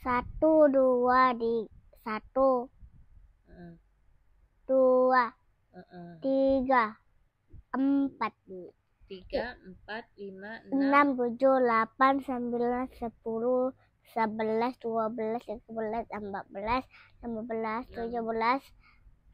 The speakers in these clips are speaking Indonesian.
Satu, dua, di satu. Uh. Dua. Uh-uh. Tiga. Empat. Tiga, empat, lima, enam. Enam, tujuh, delapan, sembilan, sepuluh, sebelas, dua belas, tiga belas, empat belas, lima belas, tujuh belas,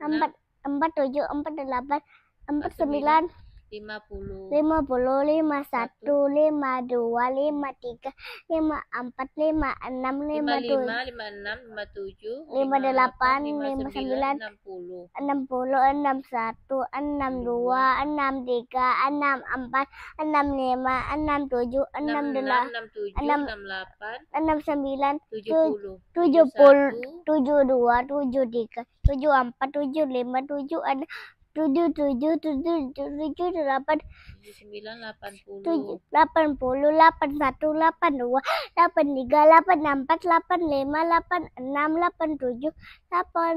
empat empat tujuh empat delapan empat sembilan lima puluh lima puluh lima satu lima dua lima tiga lima empat lima enam lima lima lima enam lima tujuh lima delapan lima sembilan enam puluh enam puluh enam satu enam dua enam tiga enam empat enam lima enam tujuh enam delapan enam delapan enam sembilan tujuh puluh tujuh puluh tujuh dua tujuh tiga tujuh empat tujuh lima tujuh enam tujuh tujuh tujuh tujuh delapan sembilan delapan puluh delapan puluh delapan satu delapan dua delapan tiga delapan empat delapan lima delapan enam delapan tujuh delapan